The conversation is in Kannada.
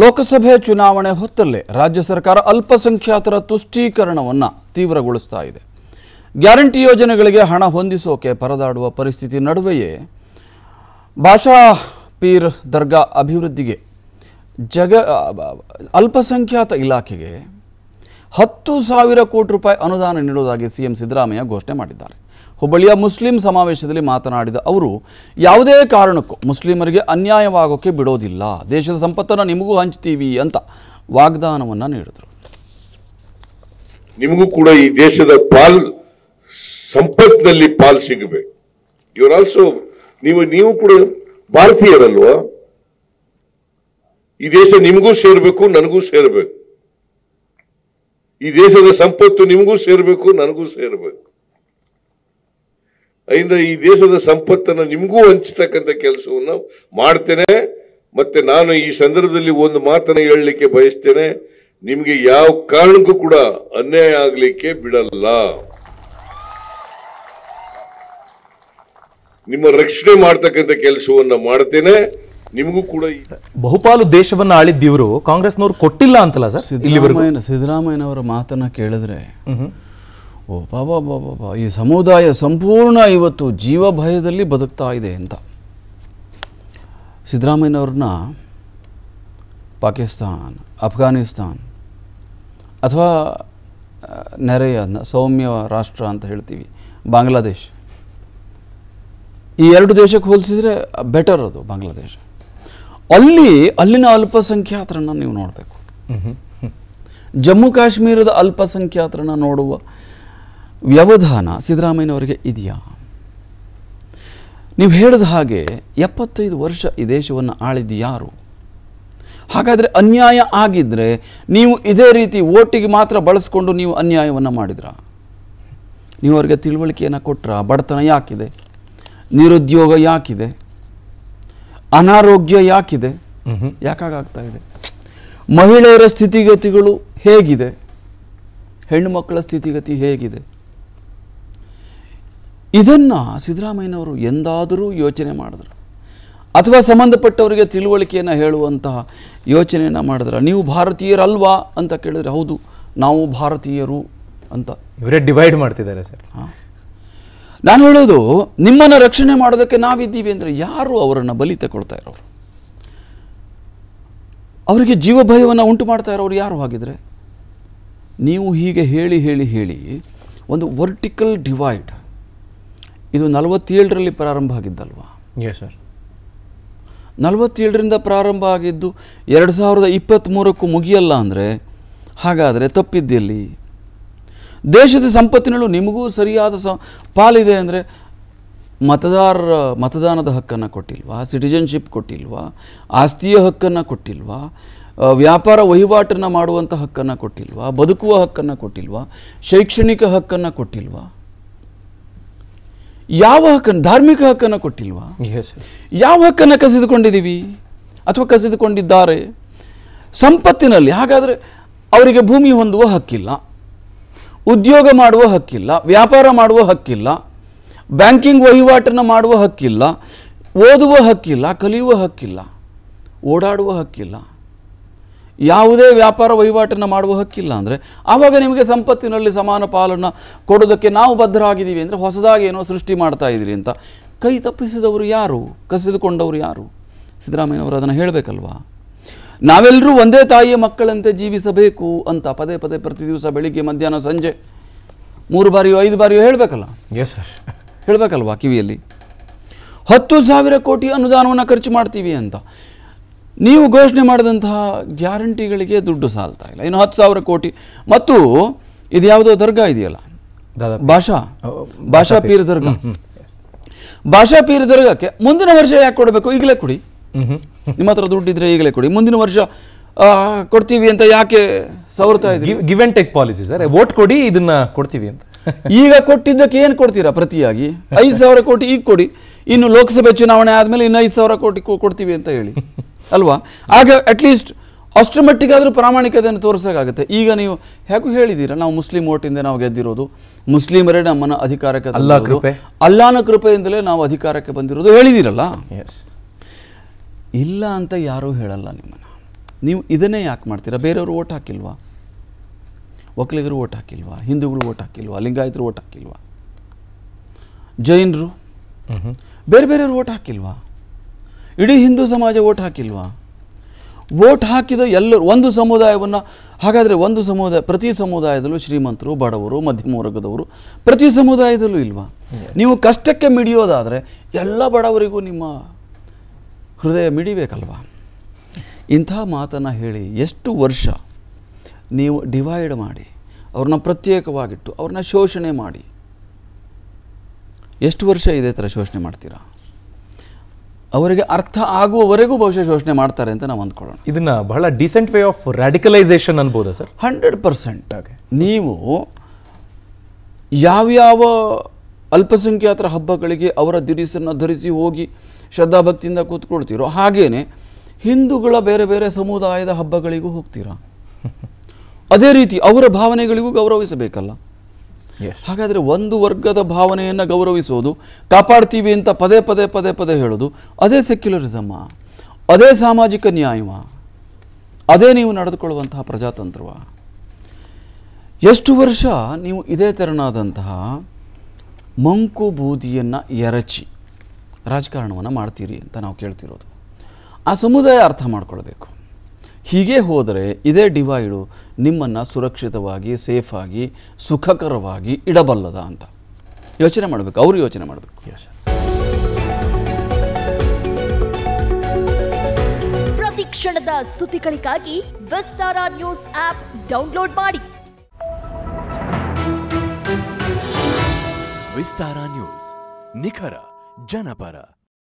ಲೋಕಸಭೆ ಚುನಾವಣೆ ಹೊತ್ತಲ್ಲೇ ರಾಜ್ಯ ಸರ್ಕಾರ ಅಲ್ಪಸಂಖ್ಯಾತರ ತುಷ್ಟೀಕರಣವನ್ನು ತೀವ್ರಗೊಳಿಸ್ತಾ ಇದೆ ಗ್ಯಾರಂಟಿ ಯೋಜನೆಗಳಿಗೆ ಹಣ ಹೊಂದಿಸೋಕೆ ಪರದಾಡುವ ಪರಿಸ್ಥಿತಿ ನಡುವೆಯೇ ಭಾಷಾ ಪೀರ್ ದರ್ಗಾ ಅಭಿವೃದ್ಧಿಗೆ ಜಗ ಅಲ್ಪಸಂಖ್ಯಾತ ಇಲಾಖೆಗೆ ಹತ್ತು ಸಾವಿರ ಕೋಟಿ ರೂಪಾಯಿ ಅನುದಾನ ನೀಡುವುದಾಗಿ ಸಿಎಂ ಸಿದ್ದರಾಮಯ್ಯ ಘೋಷಣೆ ಮಾಡಿದ್ದಾರೆ ಹುಬ್ಬಳ್ಳಿಯ ಮುಸ್ಲಿಂ ಸಮಾವೇಶದಲ್ಲಿ ಮಾತನಾಡಿದ ಅವರು ಯಾವುದೇ ಕಾರಣಕ್ಕೂ ಮುಸ್ಲಿಮರಿಗೆ ಅನ್ಯಾಯವಾಗೋಕ್ಕೆ ಬಿಡೋದಿಲ್ಲ ದೇಶದ ಸಂಪತ್ತನ್ನು ನಿಮಗೂ ಹಂಚ್ತೀವಿ ಅಂತ ವಾಗ್ದಾನವನ್ನು ನೀಡಿದರು ನಿಮಗೂ ಕೂಡ ಈ ದೇಶದ ಪಾಲ್ ಸಂಪತ್ತಿನಲ್ಲಿ ಪಾಲ್ ಸಿಗಬೇಕು ಯುವರ್ ಆಲ್ಸೋ ನೀವು ನೀವು ಕೂಡ ಭಾರತೀಯರಲ್ವ ಈ ದೇಶ ನಿಮಗೂ ಸೇರಬೇಕು ನನಗೂ ಸೇರಬೇಕು ಈ ದೇಶದ ಸಂಪತ್ತು ನಿಮಗೂ ಸೇರಬೇಕು ನನಗೂ ಸೇರಬೇಕು ಅಂದ್ರೆ ಈ ದೇಶದ ಸಂಪತ್ತನ್ನು ನಿಮಗೂ ಹಂಚತಕ್ಕಂಥ ಕೆಲಸವನ್ನು ಮಾಡ್ತೇನೆ ಮತ್ತೆ ನಾನು ಈ ಸಂದರ್ಭದಲ್ಲಿ ಒಂದು ಮಾತನ್ನು ಹೇಳಲಿಕ್ಕೆ ಬಯಸ್ತೇನೆ ನಿಮಗೆ ಯಾವ ಕಾರಣಕ್ಕೂ ಕೂಡ ಅನ್ಯಾಯ ಆಗಲಿಕ್ಕೆ ಬಿಡಲ್ಲ ನಿಮ್ಮ ರಕ್ಷಣೆ ಮಾಡ್ತಕ್ಕಂಥ ಕೆಲಸವನ್ನ ಮಾಡ್ತೇನೆ ನಿಮಗೂ ಕೂಡ ಬಹುಪಾಲು ದೇಶವನ್ನ ಆಳಿದ್ದಿವರು ಕಾಂಗ್ರೆಸ್ನವ್ರು ಕೊಟ್ಟಿಲ್ಲ ಅಂತಲ್ಲ ಸರ್ ಸಿದ್ದರಾಮಯ್ಯನವರ ಮಾತನ್ನ ಕೇಳಿದ್ರೆ ಓ ಬಾಬಾ ಬಾಬಾ ಬಾ ಈ ಸಮುದಾಯ ಸಂಪೂರ್ಣ ಇವತ್ತು ಜೀವ ಭಯದಲ್ಲಿ ಬದುಕ್ತಾ ಇದೆ ಅಂತ ಸಿದ್ದರಾಮಯ್ಯನವ್ರನ್ನ ಪಾಕಿಸ್ತಾನ್ ಅಫ್ಘಾನಿಸ್ತಾನ್ ಅಥವಾ ನೆರೆಯ ಸೌಮ್ಯ ರಾಷ್ಟ್ರ ಅಂತ ಹೇಳ್ತೀವಿ ಬಾಂಗ್ಲಾದೇಶ್ ಈ ಎರಡು ದೇಶಕ್ಕೆ ಹೋಲಿಸಿದರೆ ಬೆಟರ್ ಅದು ಬಾಂಗ್ಲಾದೇಶ ಅಲ್ಲಿ ಅಲ್ಲಿನ ಅಲ್ಪಸಂಖ್ಯಾತರನ್ನು ನೀವು ನೋಡಬೇಕು ಜಮ್ಮು ಕಾಶ್ಮೀರದ ಅಲ್ಪಸಂಖ್ಯಾತರನ್ನು ನೋಡುವ ವ್ಯವಧಾನ ಸಿದ್ದರಾಮಯ್ಯನವರಿಗೆ ಇದೆಯಾ ನೀವು ಹೇಳಿದ ಹಾಗೆ ಎಪ್ಪತ್ತೈದು ವರ್ಷ ಈ ದೇಶವನ್ನು ಆಳಿದ್ದು ಯಾರು ಹಾಗಾದರೆ ಅನ್ಯಾಯ ಆಗಿದ್ದರೆ ನೀವು ಇದೇ ರೀತಿ ಓಟಿಗೆ ಮಾತ್ರ ಬಳಸ್ಕೊಂಡು ನೀವು ಅನ್ಯಾಯವನ್ನು ಮಾಡಿದ್ರ ನೀವು ಅವರಿಗೆ ತಿಳುವಳಿಕೆಯನ್ನು ಕೊಟ್ಟರ ಬಡತನ ಯಾಕಿದೆ ನಿರುದ್ಯೋಗ ಯಾಕಿದೆ ಅನಾರೋಗ್ಯ ಯಾಕಿದೆ ಯಾಕಾಗ್ತಾ ಇದೆ ಮಹಿಳೆಯರ ಸ್ಥಿತಿಗತಿಗಳು ಹೇಗಿದೆ ಹೆಣ್ಣು ಮಕ್ಕಳ ಸ್ಥಿತಿಗತಿ ಹೇಗಿದೆ ಇದನ್ನು ಸಿದ್ದರಾಮಯ್ಯನವರು ಎಂದಾದರೂ ಯೋಚನೆ ಮಾಡಿದ್ರು ಅಥವಾ ಸಂಬಂಧಪಟ್ಟವರಿಗೆ ತಿಳುವಳಿಕೆಯನ್ನು ಹೇಳುವಂತಹ ಯೋಚನೆಯನ್ನು ಮಾಡಿದ್ರೆ ನೀವು ಭಾರತೀಯರಲ್ವಾ ಅಂತ ಕೇಳಿದ್ರೆ ಹೌದು ನಾವು ಭಾರತೀಯರು ಅಂತ ಇವರೇ ಡಿವೈಡ್ ಮಾಡ್ತಿದ್ದಾರೆ ಸರ್ ಹಾಂ ನಾನು ಹೇಳೋದು ನಿಮ್ಮನ್ನು ರಕ್ಷಣೆ ಮಾಡೋದಕ್ಕೆ ನಾವಿದ್ದೀವಿ ಅಂದರೆ ಯಾರು ಅವರನ್ನು ಬಲಿ ತಗೊಳ್ತಾ ಇರೋರು ಅವರಿಗೆ ಜೀವಭಯವನ್ನು ಉಂಟು ಮಾಡ್ತಾ ಇರೋರು ಯಾರು ಹಾಗಿದ್ರೆ ನೀವು ಹೀಗೆ ಹೇಳಿ ಹೇಳಿ ಹೇಳಿ ಒಂದು ವರ್ಟಿಕಲ್ ಡಿವೈಡ್ ಇದು ನಲವತ್ತೇಳರಲ್ಲಿ ಪ್ರಾರಂಭ ಆಗಿದ್ದಲ್ವಾ ಸರ್ ನಲವತ್ತೇಳರಿಂದ ಪ್ರಾರಂಭ ಆಗಿದ್ದು ಎರಡು ಸಾವಿರದ ಇಪ್ಪತ್ತ್ಮೂರಕ್ಕೂ ಮುಗಿಯಲ್ಲ ಅಂದರೆ ಹಾಗಾದರೆ ತಪ್ಪಿದ್ದಲ್ಲಿ ದೇಶದ ಸಂಪತ್ತಿನಲ್ಲೂ ನಿಮಗೂ ಸರಿಯಾದ ಸ ಪಾಲಿದೆ ಅಂದರೆ ಮತದಾರರ ಮತದಾನದ ಹಕ್ಕನ್ನು ಕೊಟ್ಟಿಲ್ವಾ ಸಿಟಿಜನ್ಶಿಪ್ ಕೊಟ್ಟಿಲ್ವಾ ಆಸ್ತಿಯ ಹಕ್ಕನ್ನು ಕೊಟ್ಟಿಲ್ವಾ ವ್ಯಾಪಾರ ವಹಿವಾಟನ್ನು ಮಾಡುವಂಥ ಹಕ್ಕನ್ನು ಕೊಟ್ಟಿಲ್ವಾ ಬದುಕುವ ಹಕ್ಕನ್ನು ಕೊಟ್ಟಿಲ್ವಾ ಶೈಕ್ಷಣಿಕ ಹಕ್ಕನ್ನು ಕೊಟ್ಟಿಲ್ವಾ ಯಾವ ಹಕ್ಕನ್ನು ಧಾರ್ಮಿಕ ಹಕ್ಕನ್ನು ಕೊಟ್ಟಿಲ್ವಾ ಯಾವ ಹಕ್ಕನ್ನು ಕಸಿದುಕೊಂಡಿದ್ದೀವಿ ಅಥವಾ ಕಸಿದುಕೊಂಡಿದ್ದಾರೆ ಸಂಪತ್ತಿನಲ್ಲಿ ಹಾಗಾದರೆ ಅವರಿಗೆ ಭೂಮಿ ಹೊಂದುವ ಹಕ್ಕಿಲ್ಲ ಉದ್ಯೋಗ ಮಾಡುವ ಹಕ್ಕಿಲ್ಲ ವ್ಯಾಪಾರ ಮಾಡುವ ಹಕ್ಕಿಲ್ಲ ಬ್ಯಾಂಕಿಂಗ್ ವಹಿವಾಟನ್ನು ಮಾಡುವ ಹಕ್ಕಿಲ್ಲ ಓದುವ ಹಕ್ಕಿಲ್ಲ ಕಲಿಯುವ ಹಕ್ಕಿಲ್ಲ ಓಡಾಡುವ ಹಕ್ಕಿಲ್ಲ ಯಾವುದೇ ವ್ಯಾಪಾರ ವಹಿವಾಟನ್ನು ಮಾಡುವ ಹಕ್ಕಿಲ್ಲ ಅಂದರೆ ಆವಾಗ ನಿಮಗೆ ಸಂಪತ್ತಿನಲ್ಲಿ ಸಮಾನ ಪಾಲನ್ನು ಕೊಡೋದಕ್ಕೆ ನಾವು ಬದ್ಧರಾಗಿದ್ದೀವಿ ಅಂದರೆ ಹೊಸದಾಗಿ ಏನೋ ಸೃಷ್ಟಿ ಮಾಡ್ತಾ ಇದ್ದೀರಿ ಅಂತ ಕೈ ತಪ್ಪಿಸಿದವರು ಯಾರು ಕಸಿದುಕೊಂಡವರು ಯಾರು ಸಿದ್ದರಾಮಯ್ಯನವರು ಅದನ್ನು ಹೇಳಬೇಕಲ್ವಾ ನಾವೆಲ್ಲರೂ ಒಂದೇ ತಾಯಿಯ ಮಕ್ಕಳಂತೆ ಜೀವಿಸಬೇಕು ಅಂತ ಪದೇ ಪದೇ ಪ್ರತಿ ದಿವಸ ಬೆಳಿಗ್ಗೆ ಮಧ್ಯಾಹ್ನ ಸಂಜೆ ಮೂರು ಬಾರಿಯೋ ಐದು ಬಾರಿಯೋ ಹೇಳಬೇಕಲ್ಲ ಎಸ್ ಸರ್ ಹೇಳಬೇಕಲ್ವಾ ಕಿವಿಯಲ್ಲಿ ಹತ್ತು ಸಾವಿರ ಕೋಟಿ ಅನುದಾನವನ್ನು ಖರ್ಚು ಮಾಡ್ತೀವಿ ಅಂತ ನೀವು ಘೋಷಣೆ ಮಾಡಿದಂತಹ ಗ್ಯಾರಂಟಿಗಳಿಗೆ ದುಡ್ಡು ಸಾಲ್ತಾ ಇಲ್ಲ ಇನ್ನು ಹತ್ತು ಸಾವಿರ ಕೋಟಿ ಮತ್ತು ಇದು ಯಾವುದೋ ದರ್ಗಾ ಇದೆಯಲ್ಲ ಭಾಷಾ ಭಾಷಾ ಪೀರ್ ದರ್ಗಾ ಭಾಷಾ ಪೀರ್ ದರ್ಗಕ್ಕೆ ಮುಂದಿನ ವರ್ಷ ಯಾಕೆ ಕೊಡಬೇಕು ಈಗಲೇ ಕೊಡಿ ನಿಮ್ಮ ಹತ್ರ ದುಡ್ಡಿದ್ರೆ ಈಗಲೇ ಕೊಡಿ ಮುಂದಿನ ವರ್ಷ ಕೊಡ್ತೀವಿ ಅಂತ ಯಾಕೆ ಸವರ್ತಾ ಇದ್ದೀವಿ give and take policy sir vote ಕೊಡಿ ಇದನ್ನ ಕೊಡ್ತೀವಿ ಅಂತ ಈಗ ಕೊಟ್ಟಿದ್ದಕ್ಕೆ ಏನು ಕೊಡ್ತೀರಾ ಪ್ರತಿಯಾಗಿ ಐದು ಸಾವಿರ ಕೋಟಿ ಈಗ ಕೊಡಿ ಇನ್ನು ಲೋಕಸಭೆ ಚುನಾವಣೆ ಆದಮೇಲೆ ಇನ್ನು ಐದು ಸಾವಿರ ಕೋಟಿ ಕೊಡ್ತೀವಿ ಅಂತ ಹೇಳಿ ಅಲ್ವಾ ಆಗ ಅಟ್ಲೀಸ್ಟ್ ಅಷ್ಟರ ಮಟ್ಟಿಗೆ ಆದರೂ ಪ್ರಾಮಾಣಿಕತೆಯನ್ನು ತೋರಿಸೋಕ್ಕಾಗುತ್ತೆ ಈಗ ನೀವು ಹೇಗೂ ಹೇಳಿದ್ದೀರಾ ನಾವು ಮುಸ್ಲಿಂ ಓಟಿಂದ ನಾವು ಗೆದ್ದಿರೋದು ಮುಸ್ಲಿಮರೇ ನಮ್ಮನ್ನು ಅಧಿಕಾರಕ್ಕೆ ಅಲ್ಲಾನ ಕೃಪೆಯಿಂದಲೇ ನಾವು ಅಧಿಕಾರಕ್ಕೆ ಬಂದಿರೋದು ಹೇಳಿದ್ದೀರಲ್ಲ ಇಲ್ಲ ಅಂತ ಯಾರೂ ಹೇಳಲ್ಲ ನಿಮ್ಮನ್ನು ನೀವು ಇದನ್ನೇ ಯಾಕೆ ಮಾಡ್ತೀರಾ ಬೇರೆಯವರು ಓಟ್ ಹಾಕಿಲ್ವಾ ಒಕ್ಕಲಿಗರು ಓಟ್ ಹಾಕಿಲ್ವಾ ಹಿಂದೂಗಳು ಓಟ್ ಹಾಕಿಲ್ವಾ ಲಿಂಗಾಯತರು ಓಟ್ ಹಾಕಿಲ್ವಾ ಜೈನರು ಬೇರೆ ಬೇರೆಯವರು ಓಟ್ ಹಾಕಿಲ್ವಾ ಇಡೀ ಹಿಂದೂ ಸಮಾಜ ಓಟ್ ಹಾಕಿಲ್ವಾ ಓಟ್ ಹಾಕಿದ ಎಲ್ಲರೂ ಒಂದು ಸಮುದಾಯವನ್ನು ಹಾಗಾದರೆ ಒಂದು ಸಮುದಾಯ ಪ್ರತಿ ಸಮುದಾಯದಲ್ಲೂ ಶ್ರೀಮಂತರು ಬಡವರು ಮಧ್ಯಮ ವರ್ಗದವರು ಪ್ರತಿ ಸಮುದಾಯದಲ್ಲೂ ಇಲ್ವಾ ನೀವು ಕಷ್ಟಕ್ಕೆ ಮಿಡಿಯೋದಾದರೆ ಎಲ್ಲ ಬಡವರಿಗೂ ನಿಮ್ಮ ಹೃದಯ ಮಿಡಿಬೇಕಲ್ವ ಇಂಥ ಮಾತನ್ನು ಹೇಳಿ ಎಷ್ಟು ವರ್ಷ ನೀವು ಡಿವೈಡ್ ಮಾಡಿ ಅವ್ರನ್ನ ಪ್ರತ್ಯೇಕವಾಗಿಟ್ಟು ಅವ್ರನ್ನ ಶೋಷಣೆ ಮಾಡಿ ಎಷ್ಟು ವರ್ಷ ಇದೇ ಥರ ಶೋಷಣೆ ಮಾಡ್ತೀರಾ ಅವರಿಗೆ ಅರ್ಥ ಆಗುವವರೆಗೂ ಬಹುಶಃ ಶೋಷಣೆ ಮಾಡ್ತಾರೆ ಅಂತ ನಾವು ಅಂದ್ಕೊಳ್ಳೋಣ ಇದನ್ನ ಬಹಳ ಡಿಸೆಂಟ್ ವೇ ಆಫ್ ರಾಡಿಕಲೈಸೇಷನ್ ಅನ್ಬೋದಾ ಸರ್ ಹಂಡ್ರೆಡ್ ಪರ್ಸೆಂಟ್ ನೀವು ಯಾವ್ಯಾವ ಅಲ್ಪಸಂಖ್ಯಾತರ ಹಬ್ಬಗಳಿಗೆ ಅವರ ದಿರಿಸನ್ನು ಧರಿಸಿ ಹೋಗಿ ಶ್ರದ್ಧಾಭಕ್ತಿಯಿಂದ ಕೂತ್ಕೊಳ್ತೀರೋ ಹಾಗೇನೆ ಹಿಂದೂಗಳ ಬೇರೆ ಬೇರೆ ಸಮುದಾಯದ ಹಬ್ಬಗಳಿಗೂ ಹೋಗ್ತೀರಾ ಅದೇ ರೀತಿ ಅವರ ಭಾವನೆಗಳಿಗೂ ಗೌರವಿಸಬೇಕಲ್ಲ ಹಾಗಾದರೆ ಒಂದು ವರ್ಗದ ಭಾವನೆಯನ್ನು ಗೌರವಿಸೋದು ಕಾಪಾಡ್ತೀವಿ ಅಂತ ಪದೇ ಪದೇ ಪದೇ ಪದೇ ಹೇಳೋದು ಅದೇ ಸೆಕ್ಯುಲರಿಸಮ್ಮ ಅದೇ ಸಾಮಾಜಿಕ ನ್ಯಾಯವ ಅದೇ ನೀವು ನಡೆದುಕೊಳ್ಳುವಂತಹ ಪ್ರಜಾತಂತ್ರವ ಎಷ್ಟು ವರ್ಷ ನೀವು ಇದೇ ತೆರನಾದಂತಹ ಮಂಕು ಬೂದಿಯನ್ನು ಎರಚಿ ರಾಜಕಾರಣವನ್ನು ಮಾಡ್ತೀರಿ ಅಂತ ನಾವು ಕೇಳ್ತಿರೋದು ಆ ಸಮುದಾಯ ಅರ್ಥ ಮಾಡ್ಕೊಳ್ಬೇಕು ಹೀಗೆ ಹೋದರೆ ಇದೇ ಡಿವೈಡು ನಿಮ್ಮನ್ನು ಸುರಕ್ಷಿತವಾಗಿ ಸೇಫಾಗಿ ಸುಖಕರವಾಗಿ ಇಡಬಲ್ಲದ ಅಂತ ಯೋಚನೆ ಮಾಡಬೇಕು ಅವರು ಯೋಚನೆ ಮಾಡಬೇಕು ಪ್ರತಿ ಕ್ಷಣದ ಸುದ್ದಿಗಳಿಗಾಗಿ ವಿಸ್ತಾರ ನ್ಯೂಸ್ ಆಪ್ ಡೌನ್ಲೋಡ್ ಮಾಡಿ ವಿಸ್ತಾರ ನ್ಯೂಸ್ ನಿಖರ ಜನಪರ